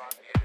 Yeah.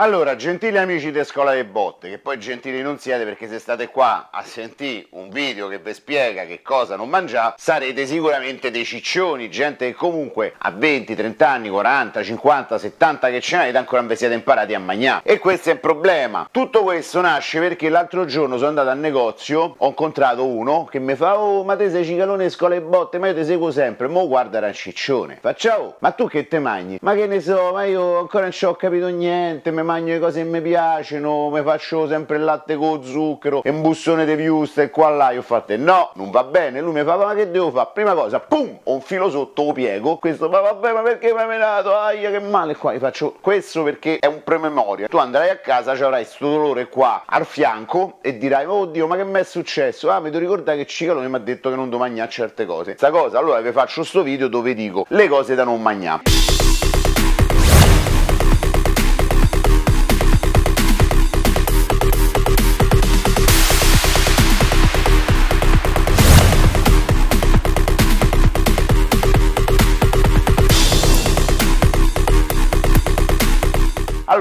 Allora, gentili amici di Scuola dei Botte, che poi gentili non siete perché se state qua a sentire un video che vi spiega che cosa non mangiare, sarete sicuramente dei ciccioni, gente che comunque a 20, 30 anni, 40, 50, 70 che ce n'avete ancora non vi siete imparati a mangiare. E questo è il problema. Tutto questo nasce perché l'altro giorno sono andato al negozio, ho incontrato uno che mi fa Oh, ma te sei cicalone di Scuola dei Botte, ma io ti seguo sempre, mo guarda era un ciccione. Facciamo, oh, ma tu che te mangi? Ma che ne so, ma io ancora non ci ho capito niente, mi mangio le cose che mi piacciono, mi faccio sempre il latte con zucchero e un bussone di viusta e qua là. Io ho fatto no, non va bene. Lui mi fa, ma che devo fare? Prima cosa, pum, ho un filo sotto, lo piego. Questo, ma vabbè, ma perché mi hai menato? Aia, che male qua. Io faccio questo perché è un prememoria. Tu andrai a casa, ci avrai questo dolore qua al fianco e dirai, oddio, oh ma che mi è successo? Ah, mi devo ricordare che Cicalone mi ha detto che non devo mangiare certe cose. Sta cosa, allora vi faccio sto video dove dico le cose da non mangiare.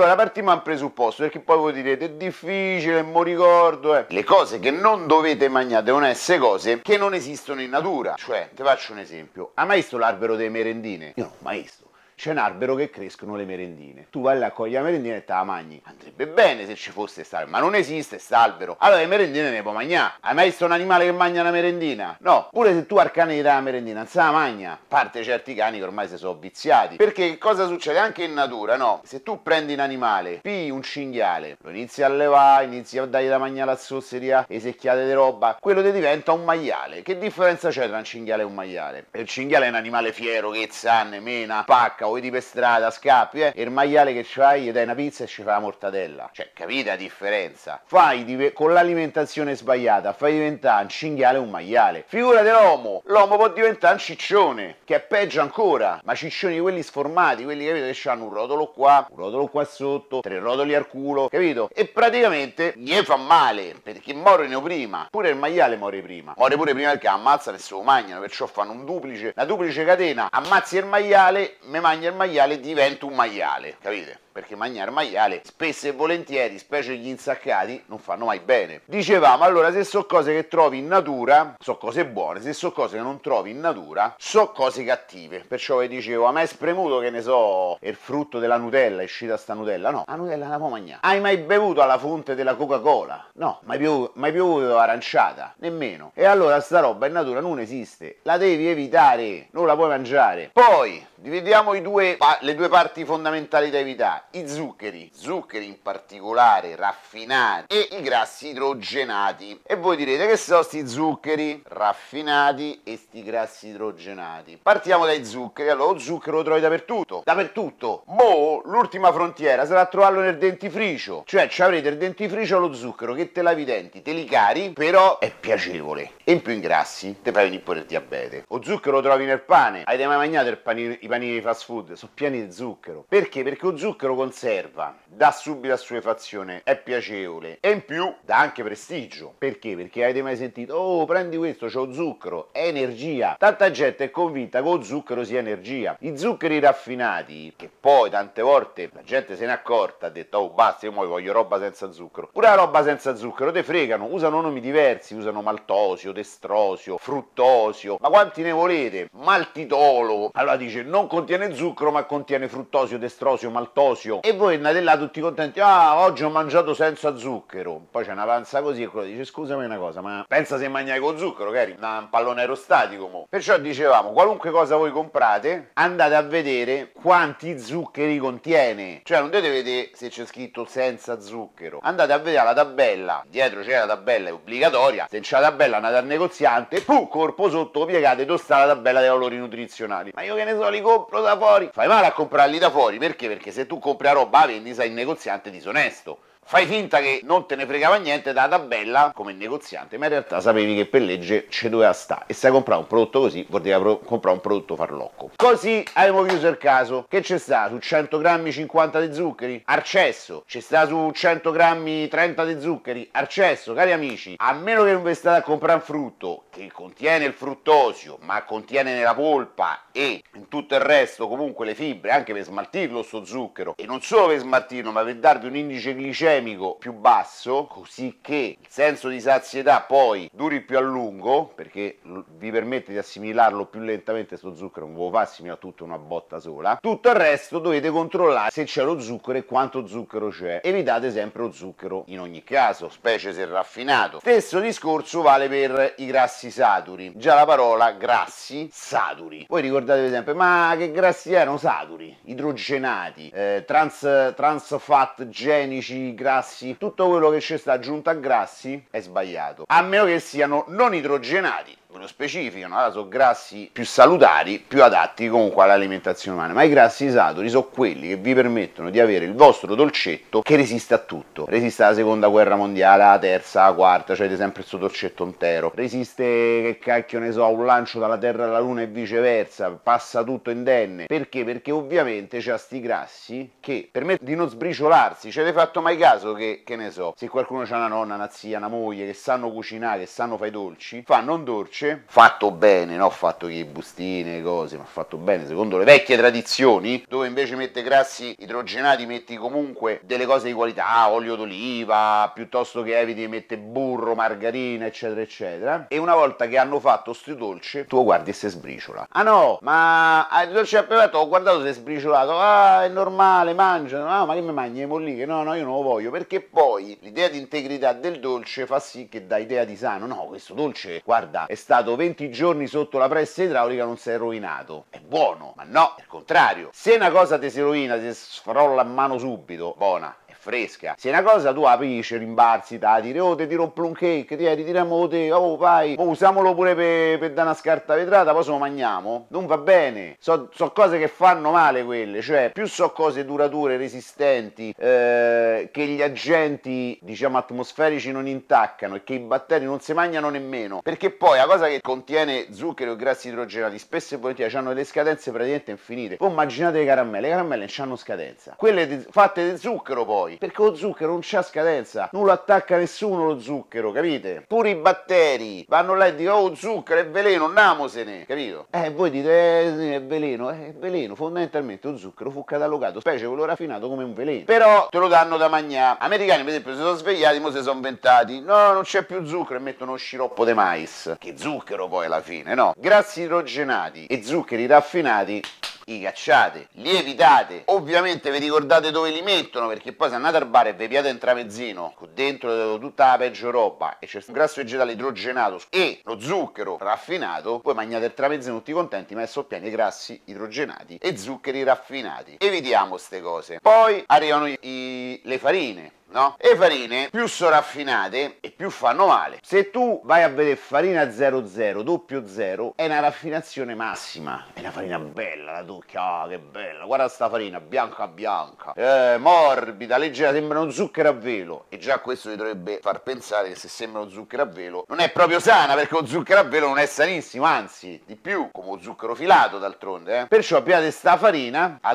Allora partiamo dal presupposto, perché poi voi direte è difficile, mo ricordo, eh. Le cose che non dovete mangiare devono essere cose che non esistono in natura. Cioè, ti faccio un esempio, Ha mai visto l'albero delle merendine? Io non ho mai visto c'è un albero che crescono le merendine. Tu vai a con la merendina e te la mangi. Andrebbe bene se ci fosse quest'albero, ma non esiste quest'albero. Allora le merendine ne puoi mangiare. Hai mai visto un animale che mangia una merendina? No, pure se tu al cane gli dai la merendina, non se la mangia. A parte certi cani che ormai si sono viziati. Perché che cosa succede? Anche in natura, no? Se tu prendi un animale, pigli un cinghiale, lo inizi a levare, inizi a dargli da mangiare la zosseria e secchiate di roba, quello ti diventa un maiale. Che differenza c'è tra un cinghiale e un maiale? Il cinghiale è un animale fiero che zanne, mena, pacca, vedi per strada, scappi, eh, e il maiale che ci fai, gli dai una pizza e ci fa la mortadella. Cioè, capite la differenza? Fai con l'alimentazione sbagliata, fai diventare un cinghiale un maiale. Figurate l'uomo, l'uomo può diventare un ciccione, che è peggio ancora, ma ciccioni quelli sformati, quelli capite che hanno un rotolo qua, un rotolo qua sotto, tre rotoli al culo, capito? E praticamente gli fa male, perché morono prima, pure il maiale muore prima, muore pure prima perché ammazza e se lo mangiano, perciò fanno un duplice, una duplice catena, ammazzi il maiale, me mangi mangia il maiale diventa un maiale, capite? perché mangiare maiale spesso e volentieri, specie gli insaccati, non fanno mai bene. Dicevamo, allora, se sono cose che trovi in natura, sono cose buone, se sono cose che non trovi in natura, sono cose cattive. Perciò vi dicevo, a me è spremuto che ne so, è il frutto della Nutella, è uscita sta Nutella, no, la Nutella la può mangiare. Hai mai bevuto alla fonte della Coca-Cola? No, mai bevuto, mai bevuto aranciata? Nemmeno. E allora sta roba in natura non esiste, la devi evitare, non la puoi mangiare. Poi, dividiamo due, le due parti fondamentali da evitare i zuccheri, zuccheri in particolare raffinati e i grassi idrogenati. E voi direte che sono questi zuccheri raffinati e sti grassi idrogenati? Partiamo dai zuccheri, allora lo zucchero lo trovi dappertutto, dappertutto. Boh, l'ultima frontiera sarà trovarlo nel dentifricio, cioè ci avrete il dentifricio allo zucchero che te lavi i denti, te li cari, però è piacevole e in più ingrassi, te fai prendi pure il diabete. O zucchero lo trovi nel pane, avete mai mangiato panino, i panini di fast food? Sono pieni di zucchero. Perché? Perché lo zucchero conserva, dà subito a sua assuefazione, è piacevole e in più dà anche prestigio. Perché? Perché avete mai sentito, oh prendi questo, c'ho zucchero, è energia. Tanta gente è convinta che lo zucchero sia energia. I zuccheri raffinati, che poi tante volte la gente se ne è accorta, ha detto, oh basta, io voglio roba senza zucchero. Pure la roba senza zucchero, te fregano, usano nomi diversi, usano maltosio, destrosio, fruttosio, ma quanti ne volete? Maltitolo. Allora dice, non contiene zucchero ma contiene fruttosio, destrosio, maltosio colazione e voi andate là tutti contenti ah oggi ho mangiato senza zucchero poi c'è una panza così e quello dice scusami una cosa ma pensa se mangiai con zucchero che eri un pallone aerostatico mo. perciò dicevamo qualunque cosa voi comprate andate a vedere quanti zuccheri contiene cioè non dovete vedere se c'è scritto senza zucchero andate a vedere la tabella dietro c'è la tabella è obbligatoria se c'è la tabella andate al negoziante puh corpo sotto piegate tosta la tabella dei valori nutrizionali ma io che ne so li compro da fuori fai male a comprarli da fuori perché perché se tu compri comprare roba a vendita il negoziante disonesto. Fai finta che non te ne fregava niente dalla tabella come negoziante, ma in realtà sapevi che per legge ci doveva stare. E se hai comprato un prodotto così, vuol dire comprare un prodotto farlocco. Così abbiamo chiuso il caso. Che c'è sta? Su 100 grammi 50 di zuccheri? Arcesso. C'è sta su 100 grammi 30 di zuccheri? Arcesso. Cari amici, a meno che non vi state a comprare un frutto che contiene il fruttosio, ma contiene nella polpa e in tutto il resto comunque le fibre, anche per smaltirlo sto zucchero, e non solo per smaltirlo, ma per darvi un indice glicemico glicemico più basso, così che il senso di sazietà poi duri più a lungo, perché vi permette di assimilarlo più lentamente questo zucchero, non ve lo fa assimilare tutto una botta sola. Tutto il resto dovete controllare se c'è lo zucchero e quanto zucchero c'è. Evitate sempre lo zucchero in ogni caso, specie se raffinato. Stesso discorso vale per i grassi saturi. Già la parola grassi saturi. Voi ricordatevi sempre, ma che grassi erano saturi? Idrogenati, eh, trans, fat genici, grassi grassi, tutto quello che ci sta aggiunto a grassi è sbagliato, a meno che siano non idrogenati. Lo specificano, allora sono grassi più salutari, più adatti comunque all'alimentazione umana, ma i grassi saturi sono quelli che vi permettono di avere il vostro dolcetto che resiste a tutto, resiste alla seconda guerra mondiale, alla terza, alla quarta, cioè sempre il suo dolcetto intero, resiste che cacchio ne so, un lancio dalla terra alla luna e viceversa, passa tutto indenne, perché? Perché ovviamente c'ha sti grassi che permettono di non sbriciolarsi, ci avete fatto mai caso che, che ne so, se qualcuno c'ha una nonna, una zia, una moglie che sanno cucinare, che sanno fare i dolci, fanno un dolce dolce, fatto bene, non fatto che bustine, cose, ma fatto bene secondo le vecchie tradizioni, dove invece mette grassi idrogenati metti comunque delle cose di qualità, olio d'oliva, piuttosto che eviti mette burro, margarina, eccetera, eccetera. E una volta che hanno fatto sti dolce, tu lo guardi e si sbriciola. Ah no, ma ah, il dolce appena fatto, ho guardato se è sbriciolato, ah è normale, mangiano, ah, ma che mi mangi le molliche? No, no, io non lo voglio, perché poi l'idea di integrità del dolce fa sì che da idea di sano, no, questo dolce, guarda, è stato stato 20 giorni sotto la pressa idraulica non si è rovinato. È buono, ma no, è il contrario. Se una cosa ti si rovina, ti sfrolla a mano subito, buona fresca. Se una cosa tu apisci, rimbarzi, ta, dire oh ti tiro un plum cake, ti tiriamo te, oh vai, oh, usiamolo pure per pe dare una scarta vetrata, poi se lo mangiamo, non va bene. So, so, cose che fanno male quelle, cioè più so cose durature, resistenti, eh, che gli agenti, diciamo, atmosferici non intaccano e che i batteri non si mangiano nemmeno. Perché poi la cosa che contiene zucchero e grassi idrogenati, spesso e volentieri hanno delle scadenze praticamente infinite. Voi immaginate le caramelle, le caramelle non hanno scadenza. Quelle fatte di zucchero poi, perché lo zucchero non c'ha scadenza, non lo attacca nessuno lo zucchero, capite? Pure i batteri vanno là e dicono oh zucchero è veleno, andamosene, capito? Eh, voi dite eh, è veleno, eh, è veleno, fondamentalmente lo zucchero fu catalogato, specie quello raffinato, come un veleno, però te lo danno da mangiare. Americani per esempio si sono svegliati, mo si sono inventati, no non c'è più zucchero e mettono sciroppo di mais, che zucchero poi alla fine, no? Grassi idrogenati e zuccheri raffinati i cacciate, lievitate, ovviamente vi ricordate dove li mettono perché poi se andate al bar e vi piate in tramezzino dentro tutta la peggio roba e c'è un grasso vegetale idrogenato e lo zucchero raffinato, poi mangiate il tramezzino tutti contenti ma è soppiani grassi idrogenati e zuccheri raffinati, evitiamo queste cose. Poi arrivano i, i, le farine, no? E farine più sono raffinate e più fanno male. Se tu vai a vedere farina 00, doppio 0, è una raffinazione massima. È una farina bella, la tocca, ah che bella, guarda sta farina, bianca bianca, eh, morbida, leggera, sembra uno zucchero a velo. E già questo ti dovrebbe far pensare che se sembra uno zucchero a velo non è proprio sana, perché lo zucchero a velo non è sanissimo, anzi, di più, come zucchero filato d'altronde, eh? Perciò pigliate sta farina, a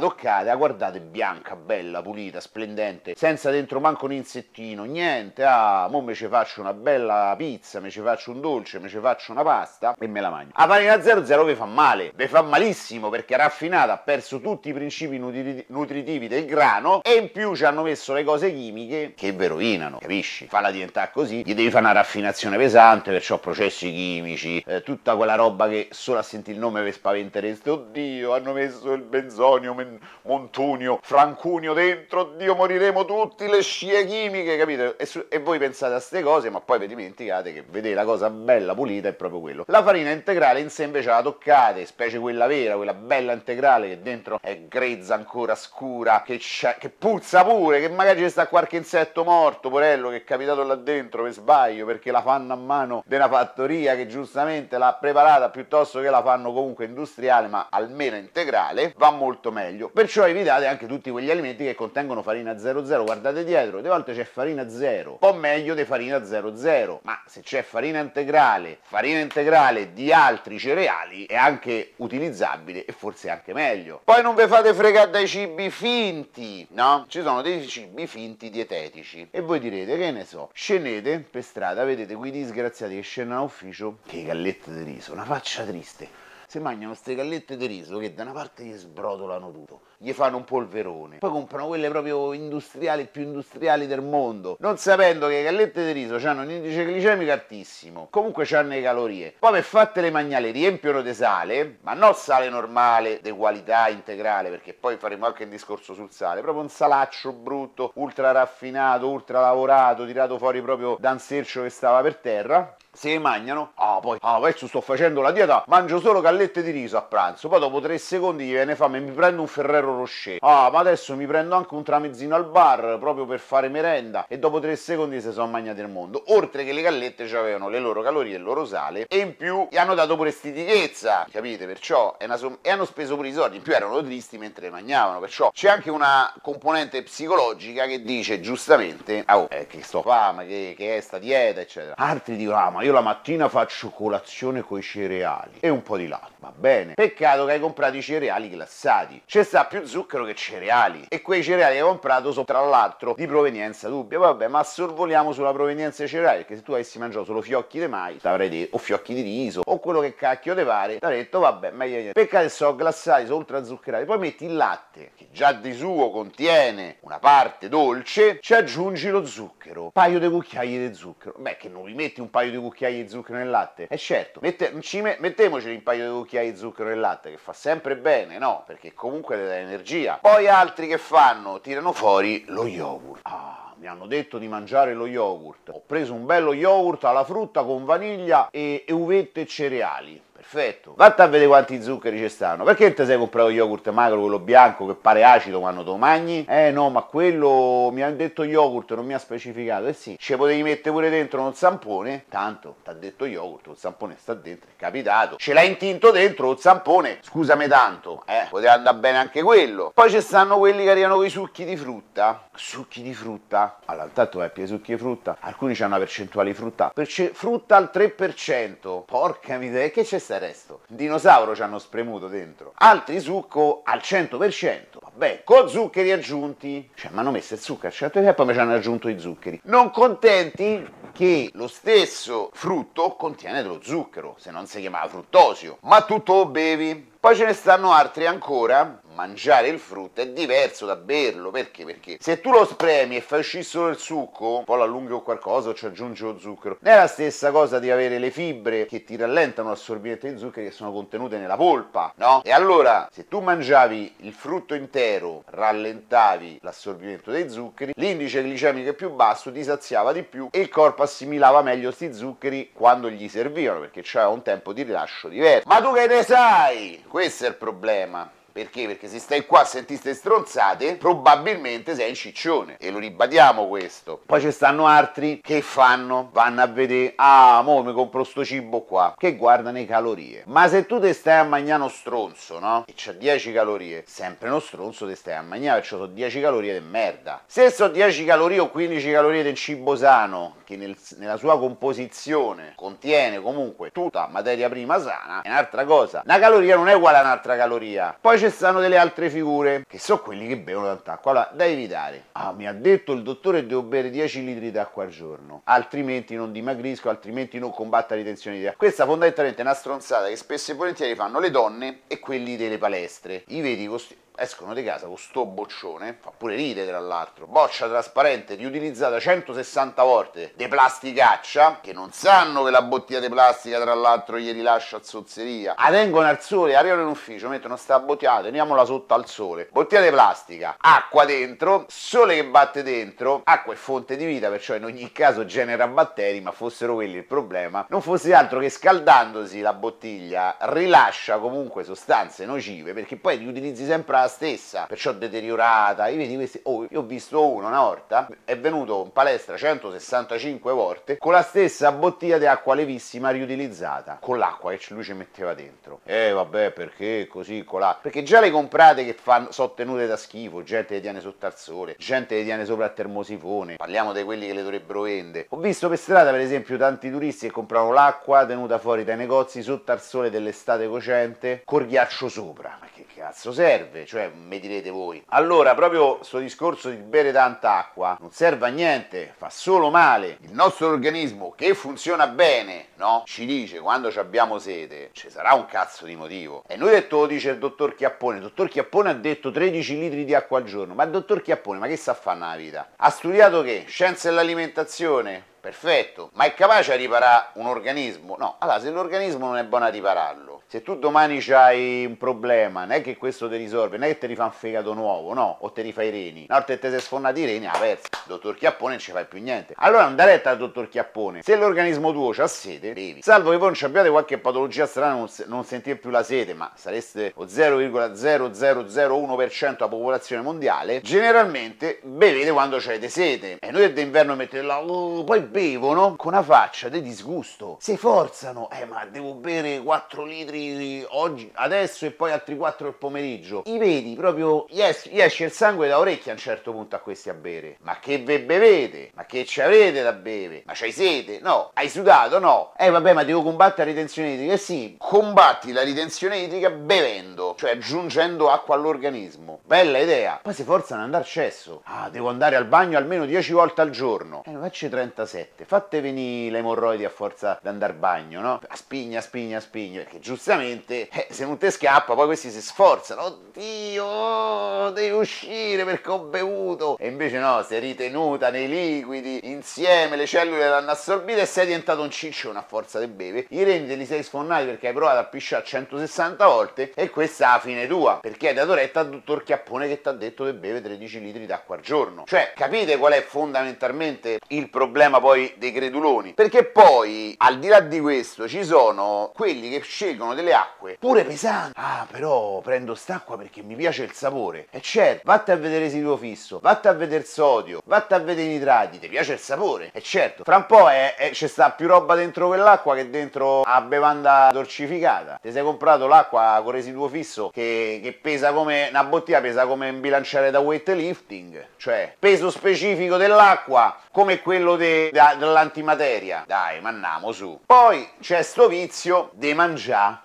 guardate, bianca, bella, pulita, splendente, senza dentro manco con insettino, niente, ah, mo mi ci faccio una bella pizza, mi ci faccio un dolce, mi ci faccio una pasta e me la mangio. La farina 00 vi fa male, vi fa malissimo perché raffinata, ha perso tutti i principi nutritivi del grano e in più ci hanno messo le cose chimiche che ve rovinano, capisci? Falla diventare così, gli devi fare una raffinazione pesante, perciò processi chimici, eh, tutta quella roba che solo a sentire il nome vi spaventereste, oddio, hanno messo il benzonio, montunio, francunio dentro, oddio, moriremo tutti, le scie energie chimiche, capito? E, su, e voi pensate a queste cose, ma poi vi dimenticate che vedete la cosa bella pulita è proprio quello. La farina integrale in sé invece la toccate, specie quella vera, quella bella integrale che dentro è grezza ancora scura, che, che puzza pure, che magari ci sta qualche insetto morto, porello, che è capitato là dentro per sbaglio, perché la fanno a mano della fattoria che giustamente l'ha preparata piuttosto che la fanno comunque industriale, ma almeno integrale, va molto meglio. Perciò evitate anche tutti quegli alimenti che contengono farina 00, guardate dietro, delle volte c'è farina 0, un po' meglio di farina 00, ma se c'è farina integrale, farina integrale di altri cereali è anche utilizzabile e forse anche meglio. Poi non vi fate fregare dai cibi finti, no? Ci sono dei cibi finti dietetici e voi direte che ne so, scendete per strada, vedete quei disgraziati che scendono a ufficio che gallette di riso, una faccia triste si mangiano queste gallette di riso che da una parte gli sbrodolano tutto, gli fanno un polverone, poi comprano quelle proprio industriali, più industriali del mondo, non sapendo che le gallette di riso hanno un indice glicemico altissimo, comunque hanno le calorie, poi per fatte le magnale riempiono di sale, ma non sale normale, di qualità integrale, perché poi faremo anche il discorso sul sale, proprio un salaccio brutto, ultra raffinato, ultra lavorato, tirato fuori proprio da un sercio che stava per terra, se li mangiano, ah poi, ah adesso sto facendo la dieta, mangio solo gallette di riso a pranzo, poi dopo tre secondi gli viene fame, mi prendo un Ferrero Rocher, ah ma adesso mi prendo anche un tramezzino al bar proprio per fare merenda e dopo tre secondi si sono mangiati il mondo, oltre che le gallette avevano le loro calorie, il loro sale e in più gli hanno dato pure stitichezza, capite? Perciò è una somm- e hanno speso pure i soldi, in più erano tristi mentre mangiavano, perciò c'è anche una componente psicologica che dice giustamente, ah oh, eh, che sto fama, che, che è sta dieta, eccetera. Altri dicono, ah ma io la mattina faccio colazione con i cereali e un po' di latte. Va bene. Peccato che hai comprato i cereali glassati. C'è sta più zucchero che cereali. E quei cereali che hai comprato sono tra l'altro di provenienza dubbia. Vabbè, ma sorvoliamo sulla provenienza dei cereali, perché se tu avessi mangiato solo fiocchi di mais, t'avrei detto, o fiocchi di riso, o quello che cacchio te pare, t'avrei detto, vabbè, meglio niente. Peccato che sono glassati, sono ultra zuccherati. Poi metti il latte, che già di suo contiene una parte dolce, ci aggiungi lo zucchero, paio di cucchiai di zucchero. Beh, che non li metti un paio di cucchiai cucchiai di zucchero nel latte. E eh, certo, mette, cime, mettemoci un paio di cucchiai di zucchero nel latte, che fa sempre bene, no? Perché comunque dà energia. Poi altri che fanno? Tirano fuori lo yogurt. Ah mi hanno detto di mangiare lo yogurt. Ho preso un bello yogurt alla frutta con vaniglia e uvette e cereali perfetto. Vatta a vedere quanti zuccheri ci stanno. Perché te sei comprato yogurt magro, quello bianco che pare acido quando tu mangi? Eh no, ma quello mi ha detto yogurt, non mi ha specificato. Eh sì, ci potevi mettere pure dentro un zampone. Tanto, ti ha detto yogurt, un zampone sta dentro, è capitato. Ce l'hai intinto dentro un zampone. Scusami tanto, eh, poteva andare bene anche quello. Poi ci stanno quelli che arrivano con i succhi di frutta. Succhi di frutta? Allora, intanto vai a succhi di frutta. Alcuni hanno una percentuale di frutta. Perce frutta al 3%. Porca miseria, che c'è sta testo. Dinosauro ci hanno spremuto dentro. Altri succo al 100%. Vabbè, con zuccheri aggiunti. Cioè, mi hanno messo il zucchero al 100% e poi mi hanno aggiunto i zuccheri. Non contenti che lo stesso frutto contiene dello zucchero, se non si chiamava fruttosio. Ma tutto lo bevi poi ce ne stanno altri ancora, mangiare il frutto è diverso da berlo, perché? Perché se tu lo spremi e fai uscire solo il succo, poi lo allunghi o qualcosa o ci aggiungi lo zucchero, non è la stessa cosa di avere le fibre che ti rallentano l'assorbimento di zuccheri che sono contenute nella polpa, no? E allora, se tu mangiavi il frutto intero, rallentavi l'assorbimento dei zuccheri, l'indice glicemico è più basso, ti saziava di più e il corpo assimilava meglio questi zuccheri quando gli servivano, perché c'era un tempo di rilascio diverso. Ma tu che ne sai? Questo è il problema. Perché? Perché se stai qua a sentire stronzate, probabilmente sei un ciccione. E lo ribadiamo questo. Poi ci stanno altri che fanno, vanno a vedere, ah, mo mi compro sto cibo qua, che guardano le calorie. Ma se tu te stai a mangiare uno stronzo, no? E c'ha 10 calorie, sempre uno stronzo te stai a mangiare, perciò sono 10 calorie di merda. Se sono 10 calorie o 15 calorie del cibo sano, che nel, nella sua composizione contiene comunque tutta materia prima sana, è un'altra cosa. Una caloria non è uguale a un'altra caloria. Poi ci stanno delle altre figure, che sono quelli che bevono tanta acqua. Allora, da evitare. Ah, mi ha detto il dottore che devo bere 10 litri d'acqua al giorno, altrimenti non dimagrisco, altrimenti non combatta la ritenzione di acqua. Questa fondamentalmente è una stronzata che spesso e volentieri fanno le donne e quelli delle palestre. I vedi costi escono di casa con sto boccione, fa pure ride tra l'altro, boccia trasparente riutilizzata 160 volte, di plasticaccia, che non sanno che la bottiglia di plastica tra l'altro gli rilascia a zozzeria, la tengono al sole, arrivano in ufficio, mettono sta bottiglia, teniamola sotto al sole, bottiglia di plastica, acqua dentro, sole che batte dentro, acqua è fonte di vita, perciò in ogni caso genera batteri, ma fossero quelli il problema, non fosse altro che scaldandosi la bottiglia rilascia comunque sostanze nocive, perché poi riutilizzi sempre la stessa, perciò deteriorata. Io vedi questi, oh, io ho visto uno una volta, è venuto in palestra 165 volte con la stessa bottiglia di acqua levissima riutilizzata, con l'acqua che lui ci metteva dentro. Eh vabbè, perché così, colà? Perché già le comprate che fanno, sono tenute da schifo, gente che tiene sotto al sole, gente che tiene sopra al termosifone, parliamo di quelli che le dovrebbero vendere. Ho visto per strada, per esempio, tanti turisti che compravano l'acqua tenuta fuori dai negozi sotto al sole dell'estate cocente col ghiaccio sopra. Ma che cazzo serve? Cioè, mi direte voi. Allora, proprio sto discorso di bere tanta acqua non serve a niente, fa solo male. Il nostro organismo che funziona bene, no? Ci dice quando abbiamo sete, ci sarà un cazzo di motivo. E noi detto lo dice il dottor Chiappone. Il dottor Chiappone ha detto 13 litri di acqua al giorno. Ma il dottor Chiappone, ma che sa fare nella vita? Ha studiato che? Scienze dell'alimentazione? perfetto, ma è capace a riparare un organismo? No, allora se l'organismo non è buono a ripararlo, se tu domani hai un problema, non è che questo ti risolve, non è che te rifà un fegato nuovo, no, o te rifai i reni. Una volta che te sei sfondati i reni, ha ah, perso. Dottor Chiappone non ci fai più niente. Allora non retta al dottor Chiappone. Se l'organismo tuo c'ha sete, bevi. Salvo che voi non ci abbiate qualche patologia strana, non, non sentite più la sete, ma sareste lo 0,0001% della popolazione mondiale, generalmente bevete quando c'è sete. E noi d'inverno mettete là, oh, poi bevono con una faccia di disgusto. Se forzano, eh ma devo bere 4 litri oggi, adesso e poi altri 4 il pomeriggio, i vedi proprio, gli, esce il sangue da orecchie a un certo punto a questi a bere. Ma che ve bevete? Ma che ci avete da bere? Ma c'hai sete? No. Hai sudato? No. Eh vabbè, ma devo combattere la ritenzione idrica. Eh sì, combatti la ritenzione idrica bevendo, cioè aggiungendo acqua all'organismo. Bella idea. Poi si forzano ad andare a cesso. Ah, devo andare al bagno almeno 10 volte al giorno. Eh, facci 37. Fate venire le emorroidi a forza di andare al bagno, no? A spigna, a spigna, a spigna, perché giusto giustamente, eh, se non te scappa, poi questi si sforzano. Oddio, devi uscire perché ho bevuto. E invece no, sei ritenuta nei liquidi, insieme le cellule l'hanno assorbita e sei diventato un ciccione a forza di bere. I reni te li sei sfonnati perché hai provato a pisciare 160 volte e questa è la fine tua, perché hai dato retta al dottor Chiappone che ti ha detto che beve 13 litri d'acqua al giorno. Cioè, capite qual è fondamentalmente il problema poi dei creduloni? Perché poi, al di là di questo, ci sono quelli che scelgono sono delle acque pure pesanti. Ah, però prendo st'acqua perché mi piace il sapore. E certo, vatte a vedere residuo fisso, vatte a vedere sodio, vatte a vedere i nitrati, ti piace il sapore? E certo, fra un po' c'è sta più roba dentro quell'acqua che dentro a bevanda dolcificata. Ti sei comprato l'acqua con residuo fisso che, che pesa come una bottiglia, pesa come un bilanciere da weightlifting, cioè peso specifico dell'acqua come quello de, de, dell'antimateria. Dai, mannamo su. Poi c'è sto vizio de mangiare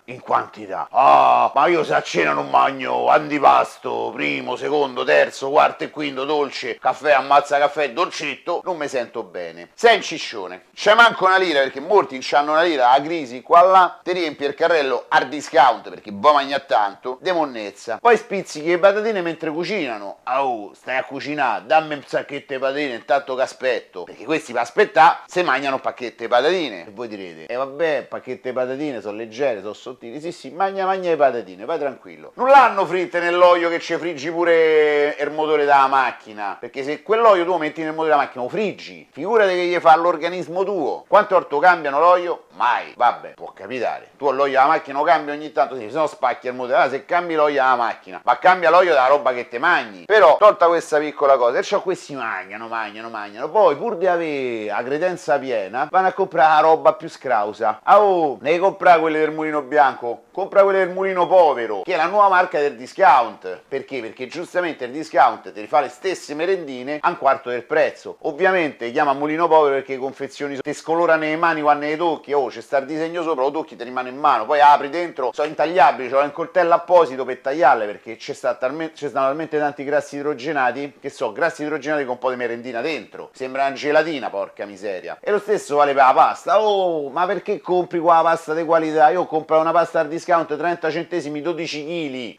in quantità. Ah, ma io se a cena non mangio antipasto, primo, secondo, terzo, quarto e quinto, dolce, caffè, ammazza caffè, dolcetto, non mi sento bene. Sei in ciscione. C'è manco una lira perché molti hanno una lira, a crisi qua là, ti riempie il carrello hard discount perché voi mangia tanto, demonnezza. Poi spizzichi le patatine mentre cucinano. Ah, oh, stai a cucinare, dammi un sacchetto di patatine intanto che aspetto. Perché questi per aspettare se mangiano pacchette di patatine. E voi direte, e eh vabbè, pacchette di patatine sono leggere, sono sottili sottili, sì sì, magna magna le patatine, vai tranquillo. Non l'hanno fritte nell'olio che ci friggi pure il motore della macchina, perché se quell'olio tu lo metti nel motore della macchina lo friggi, figurati che gli fa l'organismo tuo. Quanto orto cambiano l'olio? Mai, vabbè, può capitare. Tu l'olio della macchina lo cambi ogni tanto, sì, se no spacchi il motore, ah, se cambi l'olio della macchina, ma cambia l'olio della roba che te mangi. Però, tolta questa piccola cosa, perciò questi mangiano, mangiano, mangiano, poi pur di avere la credenza piena, vanno a comprare la roba più scrausa. Ah oh, ne compra quelle del mulino bianco Franco, compra quelle del Mulino Povero, che è la nuova marca del discount. Perché? Perché giustamente il discount ti rifà le stesse merendine a un quarto del prezzo. Ovviamente chiama Mulino Povero perché le confezioni ti scolorano le mani quando le tocchi, oh c'è sta il disegno sopra, lo tocchi ti rimane in mano, poi apri dentro, sono intagliabili, c'ho un coltello apposito per tagliarle perché ci stanno talmente, tanti grassi idrogenati che so, grassi idrogenati con un po' di merendina dentro, sembra una gelatina, porca miseria. E lo stesso vale per la pasta, oh ma perché compri qua la pasta di qualità? Io compro una pasta pasta al discount 30 centesimi 12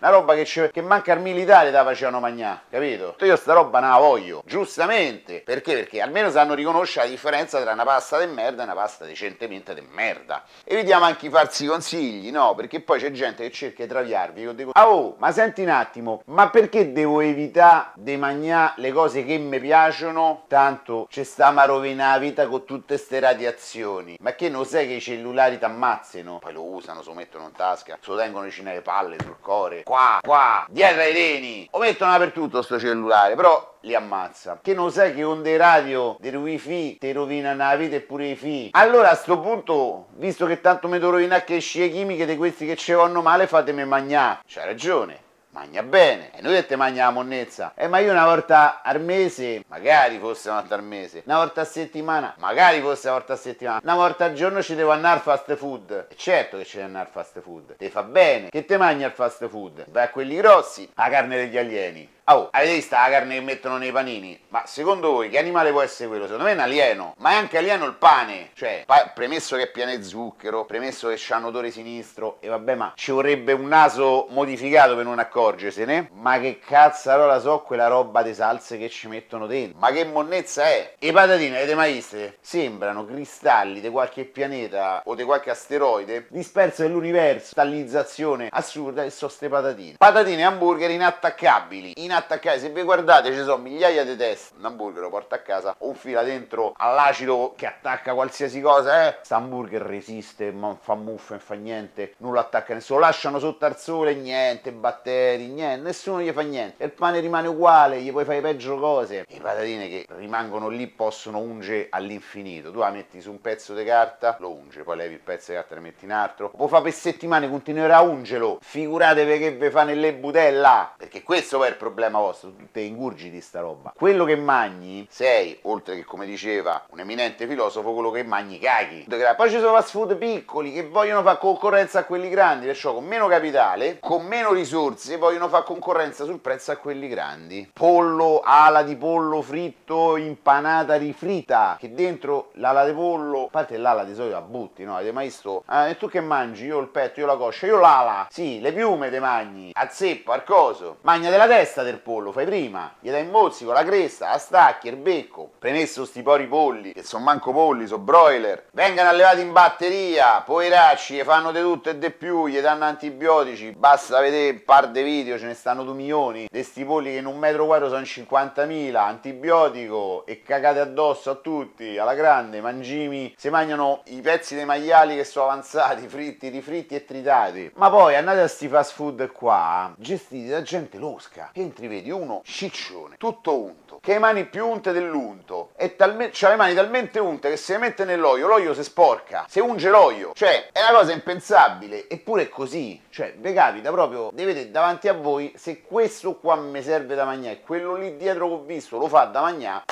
kg, una roba che, che manca al militare da facevano magnà, capito? Io sta roba non la voglio, giustamente, perché? Perché almeno sanno riconoscere la differenza tra una pasta di merda e una pasta decentemente di merda. Evitiamo anche i farsi consigli, no? Perché poi c'è gente che cerca di traviarvi, io dico, ah oh, ma senti un attimo, ma perché devo evitare di magnà le cose che mi piacciono? Tanto ci stiamo a rovinare la vita con tutte ste radiazioni, ma che non sai che i cellulari t'ammazzano? Poi lo usano, sono mettono in tasca, se lo tengono vicino alle palle, sul cuore, qua, qua, dietro ai reni, lo mettono dappertutto sto cellulare, però li ammazza. Che non sai che onde radio del wifi ti rovinano la vita e pure i fi. Allora a sto punto, visto che tanto mi devo rovinare che scie chimiche di questi che ci vanno male, fatemi magnà. C'ha ragione mangia bene. E noi che te mangia la monnezza. Eh, ma io una volta al mese, magari fosse una volta al mese, una volta a settimana, magari fosse una volta a settimana, una volta al giorno ci devo andare al fast food. E certo che ci devo andare al fast food. Te fa bene. Che te mangia il fast food? Vai a quelli grossi, la carne degli alieni. Oh, avete visto la carne che mettono nei panini? Ma secondo voi che animale può essere quello? Secondo me è un alieno, ma è anche alieno il pane. Cioè, pa premesso che è pieno di zucchero, premesso che un odore sinistro, e vabbè, ma ci vorrebbe un naso modificato per non accorgersene. Ma che cazzarola so quella roba di salse che ci mettono dentro? Ma che monnezza è? E patatine, avete mai viste? Sembrano cristalli di qualche pianeta o di qualche asteroide disperso nell'universo. Stallizzazione assurda e so ste patatine. Patatine e hamburger inattaccabili. inattaccabili attaccare, se vi guardate ci sono migliaia di test, un hamburger lo porta a casa, un fila dentro all'acido che attacca qualsiasi cosa, eh, sta hamburger resiste, non fa muffa, non fa niente, nulla attacca nessuno, lo lasciano sotto al sole, niente, batteri, niente, nessuno gli fa niente, e il pane rimane uguale, gli puoi fare peggio cose, e patatine che rimangono lì possono ungere all'infinito, tu la metti su un pezzo di carta, lo unge, poi levi il pezzo di carta e ne metti in altro, lo fare per settimane, continuerà a ungelo, figuratevi che vi fa nelle budella, perché questo è il problema problema vostro, tutte ingurgiti sta roba. Quello che mangi sei, oltre che come diceva un eminente filosofo, quello che mangi caghi. Poi ci sono fast food piccoli che vogliono fare concorrenza a quelli grandi, perciò con meno capitale, con meno risorse, vogliono fare concorrenza sul prezzo a quelli grandi. Pollo, ala di pollo fritto, impanata rifrita, che dentro l'ala di pollo, a parte l'ala di solito la butti, no? Avete mai visto? Ah, e tu che mangi? Io il petto, io la coscia, io l'ala. Sì, le piume te mangi, a zeppo, al coso. Magna della testa del pollo fai prima, gli dai in mozzico, la cresta, la stacchi, il becco, premesso sti pori polli, che sono manco polli, sono broiler, vengano allevati in batteria, poveracci, gli fanno di tutto e di più, gli danno antibiotici, basta vedere un par di video, ce ne stanno 2 milioni, di sti polli che in un metro quadro sono 50.000, antibiotico e cagate addosso a tutti, alla grande, mangimi, se mangiano i pezzi dei maiali che sono avanzati, fritti, rifritti e tritati, ma poi andate a sti fast food qua, gestiti da gente losca, gente metri vedi uno ciccione, tutto unto, che ha le mani più unte dell'unto, e talmente, cioè le mani talmente unte che se le mette nell'olio, l'olio si sporca, se unge l'olio, cioè è una cosa impensabile, eppure è così, cioè vi capita proprio, vedete davanti a voi, se questo qua mi serve da mangiare, quello lì dietro che ho visto lo fa da mangiare,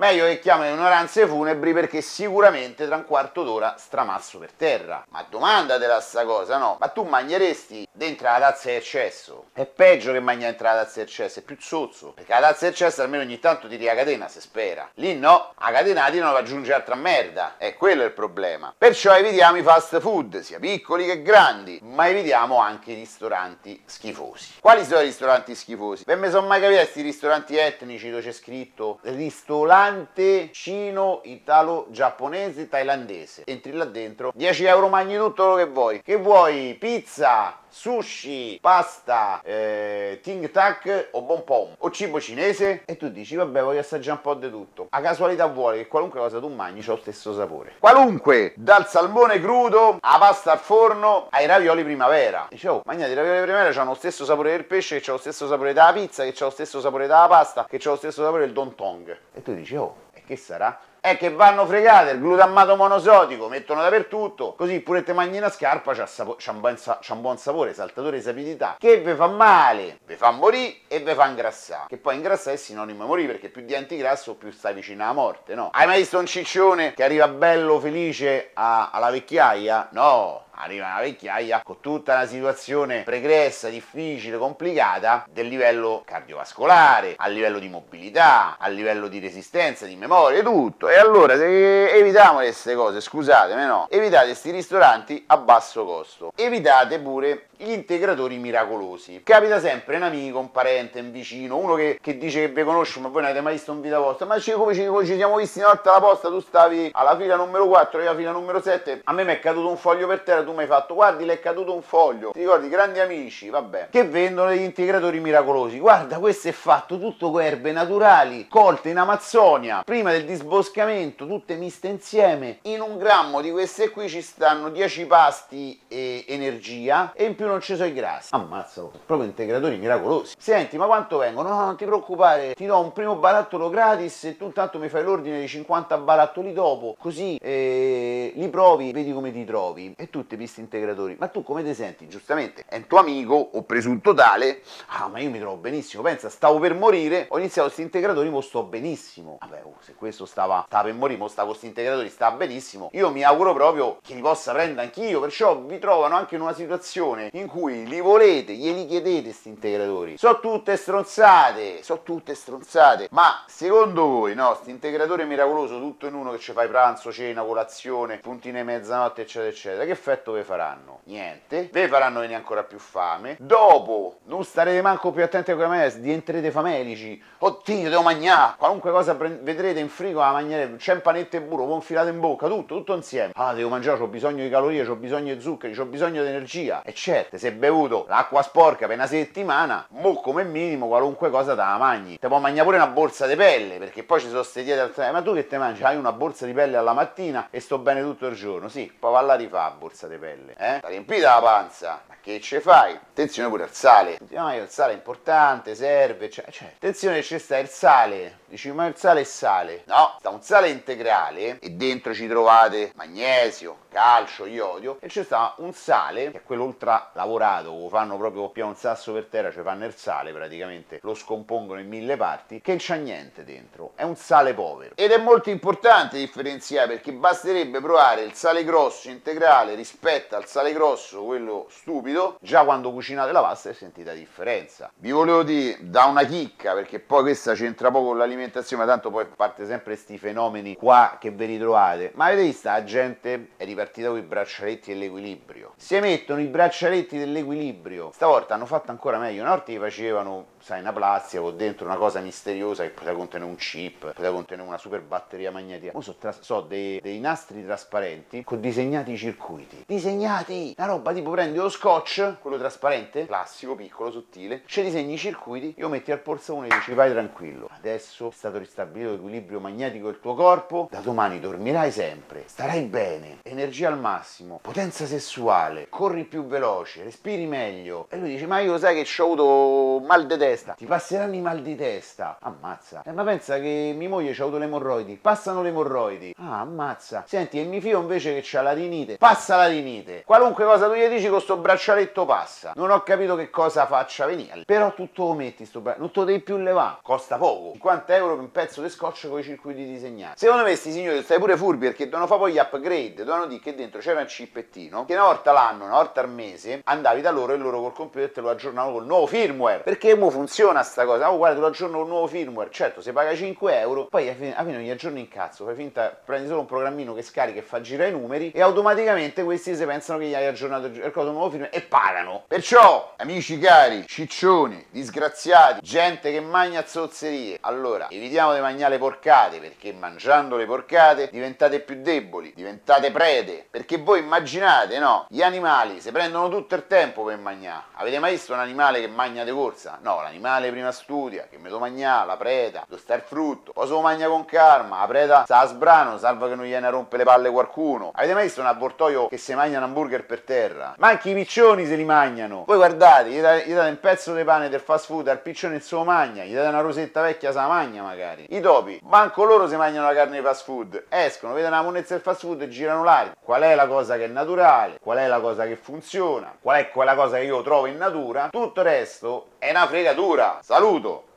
Meglio che chiamano ignoranze funebri perché sicuramente tra un quarto d'ora stramasso per terra. Ma domandatela sta cosa, no? Ma tu mangeresti dentro la tazza di eccesso? È peggio che mangiare dentro la tazza di eccesso, è più zozzo. Perché la tazza di eccesso almeno ogni tanto ti ria catena, se spera. Lì no, a catenati non per altra merda. È quello il problema. Perciò evitiamo i fast food, sia piccoli che grandi, ma evitiamo anche i ristoranti schifosi. Quali sono i ristoranti schifosi? Beh, mi sono mai capito questi ristoranti etnici dove c'è scritto ristorante ristorante cino, italo, giapponese, thailandese. Entri là dentro, 10 euro mangi tutto quello che vuoi. Che vuoi? Pizza, sushi, pasta, eh, ting tac o bon pom o cibo cinese e tu dici vabbè voglio assaggiare un po' di tutto. A casualità vuole che qualunque cosa tu mangi ha lo stesso sapore. Qualunque, dal salmone crudo alla pasta al forno ai ravioli primavera. Dici oh, mangiate i ravioli primavera hanno lo stesso sapore del pesce, che ha lo stesso sapore della pizza, che ha lo stesso sapore della pasta, che ha lo stesso sapore del don tong. E tu dici oh, e che sarà? è eh, che vanno fregate, il glutammato monosodico, mettono dappertutto, così pure te mangi una scarpa c'ha, un buon, buon sapore, saltatore di sapidità, che vi fa male, vi fa morire e vi fa ingrassare, che poi ingrassare è sinonimo di morire perché più diventi grasso più stai vicino alla morte, no? Hai mai visto un ciccione che arriva bello felice a, alla vecchiaia? No! arriva alla vecchiaia con tutta una situazione pregressa, difficile, complicata del livello cardiovascolare, a livello di mobilità, a livello di resistenza, di memoria, tutto. E allora se evitiamo queste cose, scusatemi no, evitate questi ristoranti a basso costo, evitate pure gli integratori miracolosi. Capita sempre un amico, un parente, un vicino, uno che, che dice che vi conosce ma voi non avete mai visto un video vostro. ma ci, come ci, ci siamo visti una volta alla posta, tu stavi alla fila numero 4, io alla fila numero 7, a me mi è caduto un foglio per terra, tu mi hai fatto guardi le è caduto un foglio, ti ricordi grandi amici, vabbè, che vendono degli integratori miracolosi, guarda questo è fatto tutto con erbe naturali, colte in Amazzonia, prima del disboscamento, tutte miste insieme, in un grammo di queste qui ci stanno 10 pasti e energia e in più non ci sono i grassi. Ammazzalo, proprio integratori miracolosi. Senti, ma quanto vengono? No, non ti preoccupare, ti do un primo barattolo gratis e tu intanto mi fai l'ordine di 50 barattoli dopo, così eh, li provi, vedi come ti trovi. E tutti i pisti integratori. Ma tu come ti senti? Giustamente, è un tuo amico o presunto tale. Ah, ma io mi trovo benissimo, pensa, stavo per morire, ho iniziato questi integratori, mo sto benissimo. Vabbè, oh, se questo stava, stava per morire, mo sta con questi integratori, sta benissimo. Io mi auguro proprio che li possa prendere anch'io, perciò vi trovano anche in una situazione in cui li volete, glieli chiedete questi integratori. Sono tutte stronzate, sono tutte stronzate. Ma secondo voi, no, sti integratore miracoloso tutto in uno che ci fai pranzo, cena, colazione, puntine mezzanotte, eccetera, eccetera, che effetto vi faranno? Niente. Vi faranno venire ancora più fame. Dopo, non starete manco più attenti a quella mela, diventerete famelici. Oddio, devo mangiare. Qualunque cosa vedrete in frigo la mangiare, c'è un panetto e burro, confilate in bocca, tutto, tutto insieme. Ah, devo mangiare, ho bisogno di calorie, ho bisogno di zuccheri, ho bisogno di energia, eccetera. 7. Se hai bevuto l'acqua sporca per una settimana, mo come minimo qualunque cosa te la mangi. Te puoi mangiare pure una borsa di pelle, perché poi ci sono ste diete altre. Ma tu che te mangi? Hai una borsa di pelle alla mattina e sto bene tutto il giorno. Sì, poi va là rifà la borsa di pelle, eh? T'ha riempita la panza, ma che ce fai? Attenzione pure al sale. Diciamo che il sale è importante, serve, cioè, cioè attenzione che ci sta il sale Dici, ma il sale è sale. No, sta un sale integrale e dentro ci trovate magnesio, calcio, iodio e c'è sta un sale che è quello ultra lavorato, lo fanno proprio più a un sasso per terra, cioè fanno il sale praticamente, lo scompongono in mille parti, che non c'ha niente dentro, è un sale povero. Ed è molto importante differenziare perché basterebbe provare il sale grosso integrale rispetto al sale grosso, quello stupido, già quando cucinate la pasta e sentite la differenza. Vi volevo dire da una chicca perché poi questa c'entra poco con l'alimentazione alimentazione, ma tanto poi parte sempre questi fenomeni qua che ve li trovate. Ma avete visto, la gente è ripartita con i braccialetti dell'equilibrio. Si mettono i braccialetti dell'equilibrio. Stavolta hanno fatto ancora meglio, una volta li facevano sai, una plastica con dentro una cosa misteriosa che poteva contenere un chip, poteva contenere una super batteria magnetica. Ora so, so dei, dei, nastri trasparenti con disegnati i circuiti. Disegnati! Una roba tipo prendi lo scotch, quello trasparente, classico, piccolo, sottile, ci disegni i circuiti, io metti al polsone e dici vai tranquillo. Adesso è stato ristabilito l'equilibrio magnetico del tuo corpo, da domani dormirai sempre, starai bene, energia al massimo, potenza sessuale, corri più veloce, respiri meglio. E lui dice ma io sai che ci ho avuto mal di testa testa, ti passeranno i mal di testa. Ammazza. Eh, ma pensa che mia moglie c'ha avuto le emorroidi, passano le emorroidi. Ah, ammazza. Senti, e mio figlio invece che c'ha la rinite, passa la rinite. Qualunque cosa tu gli dici con sto braccialetto passa. Non ho capito che cosa faccia venire. Però tutto lo metti sto braccialetto, non te lo devi più levare. Costa poco. 50 euro per un pezzo di scotch con i circuiti disegnati. Secondo me sti signori stai pure furbi perché devono fare poi gli upgrade, devono dire che dentro c'era un cippettino che una volta l'anno, una volta al mese andavi da loro e loro col computer te lo aggiornavano col nuovo firmware. Perché mo funziona sta cosa, oh guarda te lo aggiorno un nuovo firmware, certo se paga 5 euro, poi a fine, alla fine ogni aggiorno in cazzo, fai finta, prendi solo un programmino che scarica e fa girare i numeri e automaticamente questi se pensano che gli hai aggiornato il nuovo firmware e pagano. Perciò, amici cari, ciccioni, disgraziati, gente che magna zozzerie, allora evitiamo di mangiare le porcate perché mangiando le porcate diventate più deboli, diventate prede, perché voi immaginate, no, gli animali si prendono tutto il tempo per mangiare, avete mai visto un animale che magna di corsa? No, l'animale prima studia, che me lo mangia, la preda, lo sta il frutto, poi se lo mangia con calma, la preda sa sbrano, salvo che non gliene rompe le palle qualcuno. Avete mai visto un avvoltoio che si mangia un hamburger per terra? Ma anche i piccioni se li mangiano. Voi guardate, gli date, gli date un pezzo di pane del fast food al piccione e se lo mangia, gli date una rosetta vecchia se la mangia magari. I topi, manco loro se mangiano la carne di fast food, escono, vedono la monnezza del fast food e girano l'aria. Qual è la cosa che è naturale? Qual è la cosa che funziona? Qual è quella cosa che io trovo in natura? Tutto il resto è una frega dura. Saluto!